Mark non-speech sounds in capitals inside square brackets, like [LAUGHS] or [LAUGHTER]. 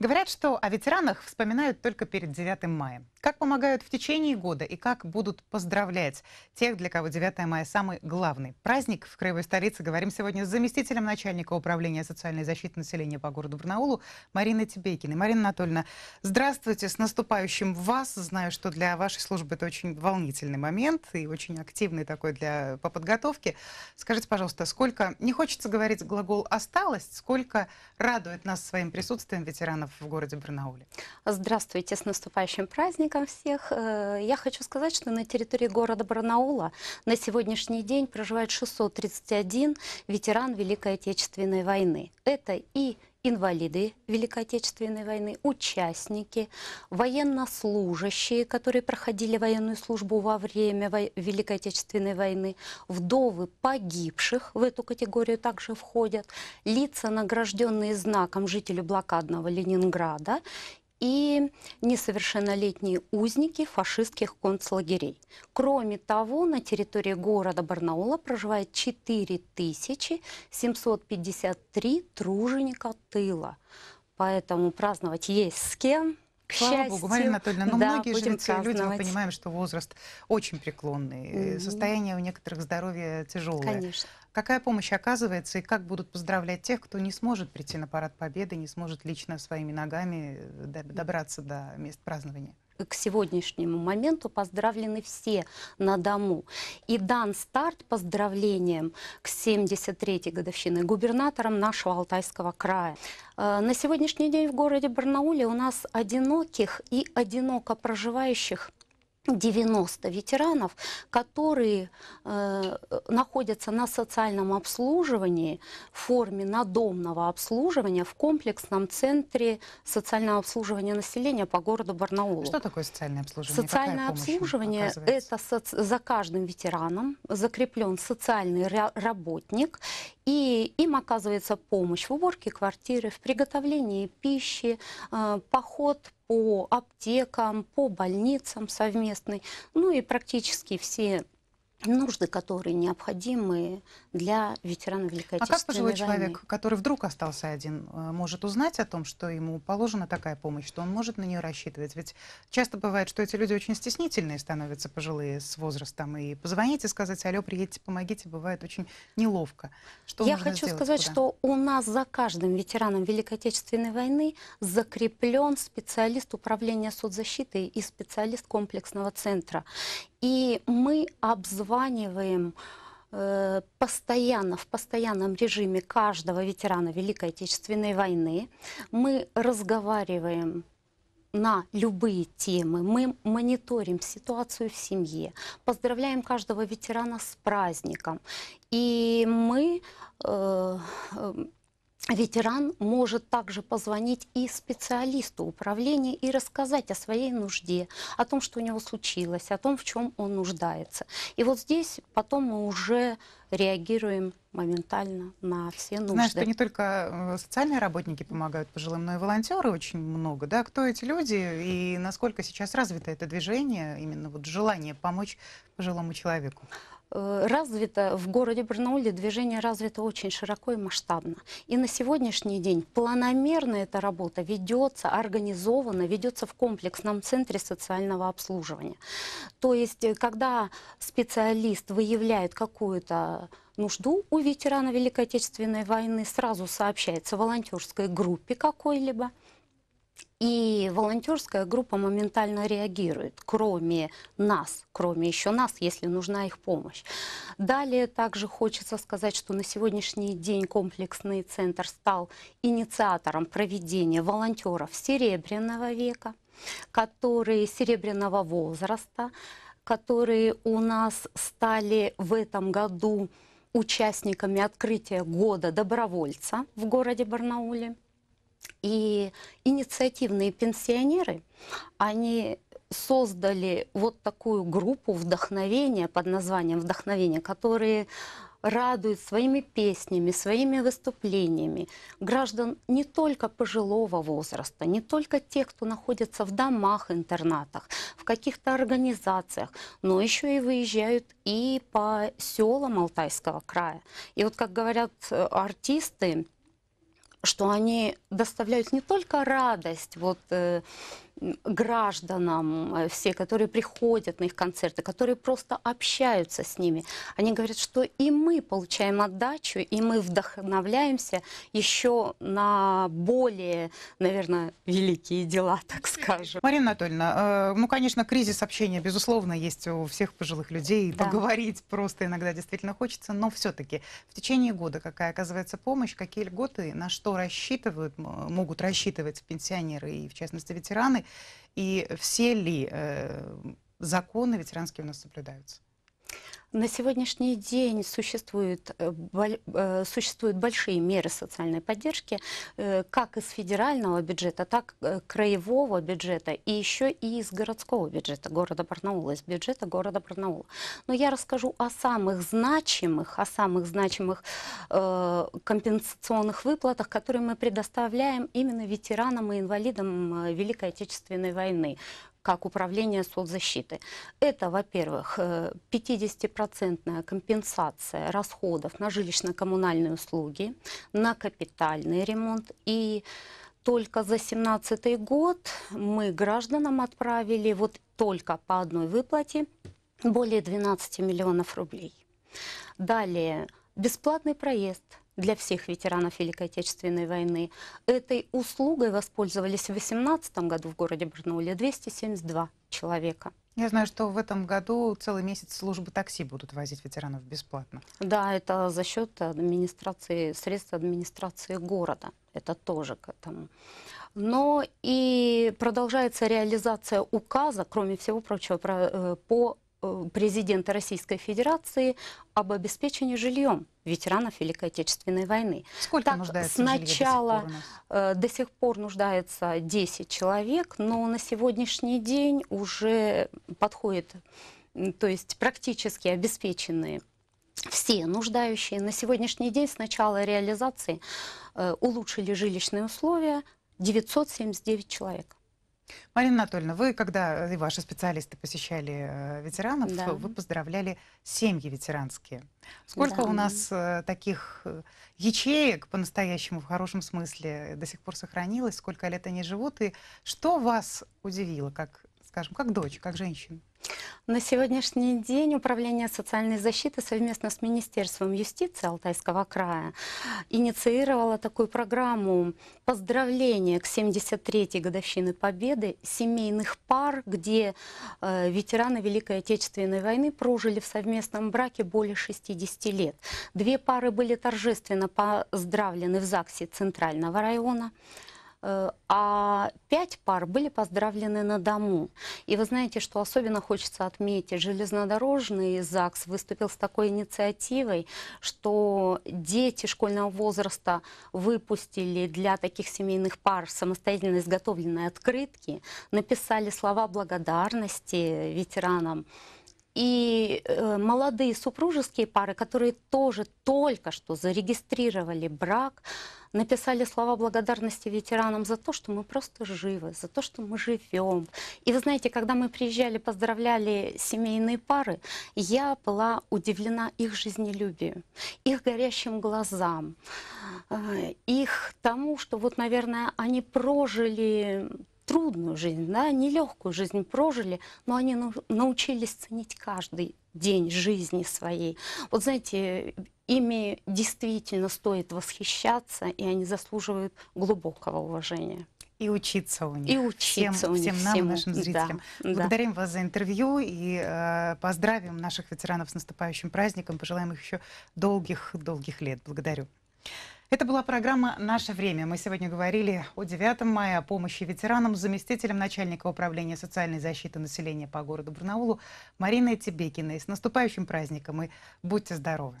Говорят, что о ветеранах вспоминают только перед 9 мая. Как помогают в течение года и как будут поздравлять тех, для кого 9 мая самый главный праздник в краевой столице, говорим сегодня с заместителем начальника управления социальной защиты населения по городу Барнаулу Мариной Тибейкиной. Марина Анатольевна, здравствуйте, с наступающим вас. Знаю, что для вашей службы это очень волнительный момент и очень активный такой для, по подготовке. Скажите, пожалуйста, сколько, не хочется говорить глагол «осталось», сколько радует нас своим присутствием ветеранов именно в городе Барнауле. Здравствуйте, с наступающим праздником всех. Э, я хочу сказать, что на территории города Барнаула на сегодняшний день проживает 631 ветеран Великой Отечественной войны. Это и инвалиды Великой Отечественной войны, участники, военнослужащие, которые проходили военную службу во время Великой Отечественной войны, вдовы погибших в эту категорию также входят, лица, награжденные знаком жителю блокадного Ленинграда и несовершеннолетние узники фашистских концлагерей. Кроме того, на территории города Барнаула проживает 4753 труженика тыла. Поэтому праздновать есть с кем, к Слава счастью. Богу, Марина Анатольевна, но ну, да, многие жрецы люди, мы понимаем, что возраст очень преклонный, mm-hmm. состояние у некоторых здоровья тяжелое. Конечно. Какая помощь оказывается и как будут поздравлять тех, кто не сможет прийти на парад Победы, не сможет лично своими ногами э, добраться до мест празднования? к сегодняшнему моменту поздравлены все на дому. И дан старт поздравлениям к 73-й годовщине губернатором нашего Алтайского края. Э, на сегодняшний день в городе Барнауле у нас одиноких и одиноко проживающих 90 ветеранов, которые э, находятся на социальном обслуживании в форме надомного обслуживания в комплексном центре социального обслуживания населения по городу Барнаулу. Что такое социальное обслуживание? Социальное обслуживание – это соци... за каждым ветераном закреплен социальный работник, и им оказывается помощь в уборке квартиры, в приготовлении пищи, э, поход по аптекам, по больницам совместный. Ну и практически все нужды, которые необходимы для ветерана Великой Отечественной войны. А как пожилой войны. человек, который вдруг остался один, э, может узнать о том, что ему положена такая помощь, что он может на нее рассчитывать? Ведь часто бывает, что эти люди очень стеснительные становятся, пожилые, с возрастом, и позвоните сказать, алло, приедьте, помогите, бывает очень неловко. Что Я хочу сделать, сказать, куда? что у нас за каждым ветераном Великой Отечественной войны закреплен специалист управления соцзащиты и специалист комплексного центра. И мы обзвонили обзваниваем э, постоянно, в постоянном режиме каждого ветерана Великой Отечественной войны. Мы разговариваем на любые темы, мы мониторим ситуацию в семье, поздравляем каждого ветерана с праздником. И мы э, э ветеран может также позвонить и специалисту управления и рассказать о своей нужде, о том, что у него случилось, о том, в чем он нуждается. И вот здесь потом мы уже реагируем моментально на все нужды. Знаешь, что не только э, социальные работники помогают пожилым, но и волонтеры очень много. Да? Кто эти люди и насколько сейчас развито это движение, именно вот желание помочь пожилому человеку? Э, развито в городе Барнауле, движение развито очень широко и масштабно. И на сегодняшний день планомерно эта работа ведется, организована, ведется в комплексном центре социального обслуживания. То есть, э, когда специалист выявляет какую-то нужду у ветерана Великой Отечественной войны, сразу сообщается волонтерской группе какой-либо, и волонтерская группа моментально реагирует, кроме нас, кроме еще нас, если нужна их помощь. Далее также хочется сказать, что на сегодняшний день комплексный центр стал инициатором проведения волонтеров Серебряного века, которые серебряного возраста, которые у нас стали в этом году участниками открытия года добровольца в городе Барнауле. И инициативные пенсионеры, они создали вот такую группу вдохновения под названием «Вдохновение», которые радуют своими песнями, своими выступлениями граждан не только пожилого возраста, не только тех, кто находится в домах, интернатах, в каких-то организациях, но еще и выезжают и по селам Алтайского края. И вот, как говорят э, артисты, что они доставляют не только радость, вот э, гражданам, э, все, которые приходят на их концерты, которые просто общаются с ними. Они говорят, что и мы получаем отдачу, и мы вдохновляемся еще на более, наверное, великие дела, [LAUGHS] так скажем. Марина Анатольевна, э, ну, конечно, кризис общения, безусловно, есть у всех пожилых людей. Да. Поговорить просто иногда действительно хочется, но все-таки в течение года какая оказывается помощь, какие льготы, на что рассчитывают, могут рассчитывать пенсионеры и, в частности, ветераны, и все ли э, законы ветеранские у нас соблюдаются. На сегодняшний день существуют, э, э, существуют большие меры социальной поддержки, э, как из федерального бюджета, так и краевого бюджета, и еще и из городского бюджета города Барнаула, из бюджета города Барнаула. Но я расскажу о самых значимых, о самых значимых компенсационных выплатах, которые мы предоставляем именно ветеранам и инвалидам Великой Отечественной войны как управление соцзащиты. Это, во-первых, 50% э, процентная компенсация расходов на жилищно-коммунальные услуги, на капитальный ремонт и только за 2017 год мы гражданам отправили вот только по одной выплате более 12 миллионов рублей. Далее бесплатный проезд – для всех ветеранов Великой Отечественной войны. Этой услугой воспользовались в 2018 году в городе Барнауле 272 человека. Я знаю, что в этом году целый месяц службы такси будут возить ветеранов бесплатно. Да, это за счет администрации, средств администрации города. Это тоже к этому. Но и продолжается реализация указа, кроме всего прочего, э, по Э, президента Российской Федерации об обеспечении жильем ветеранов Великой Отечественной войны. Сколько так, нуждается сначала до сих, э, до сих пор нуждается 10 человек, но на сегодняшний день уже подходит, то есть практически обеспеченные все нуждающие. На сегодняшний день с начала реализации э, улучшили жилищные условия 979 человек. Марина Анатольевна, вы, когда э, и ваши специалисты посещали э, ветеранов, да. вы поздравляли семьи ветеранские. Сколько да. у нас э, таких ячеек по-настоящему, в хорошем смысле, до сих пор сохранилось, сколько лет они живут, и что вас удивило, как скажем, как дочь, как женщина? На сегодняшний день Управление социальной защиты совместно с Министерством юстиции Алтайского края инициировало такую программу поздравления к 73-й годовщине Победы семейных пар, где э, ветераны Великой Отечественной войны прожили в совместном браке более 60 лет. Две пары были торжественно поздравлены в ЗАГСе Центрального района. Э, а пять пар были поздравлены на дому. И вы знаете, что особенно хочется отметить, железнодорожный ЗАГС выступил с такой инициативой, что дети школьного возраста выпустили для таких семейных пар самостоятельно изготовленные открытки, написали слова благодарности ветеранам и э, молодые супружеские пары, которые тоже только что зарегистрировали брак, написали слова благодарности ветеранам за то, что мы просто живы, за то, что мы живем. И вы знаете, когда мы приезжали, поздравляли семейные пары, я была удивлена их жизнелюбию, их горящим глазам, э, их тому, что вот, наверное, они прожили трудную жизнь, да, нелегкую жизнь прожили, но они научились ценить каждый день жизни своей. Вот знаете, ими действительно стоит восхищаться, и они заслуживают глубокого уважения. И учиться у них. И учиться всем, у них. Всем нам, всему. нашим зрителям. Да, Благодарим да. вас за интервью и э, поздравим наших ветеранов с наступающим праздником. Пожелаем их еще долгих-долгих лет. Благодарю. Это была программа «Наше время». Мы сегодня говорили о 9 мая, о помощи ветеранам, заместителем начальника управления социальной защиты населения по городу Барнаулу Мариной Тибекиной. С наступающим праздником и будьте здоровы!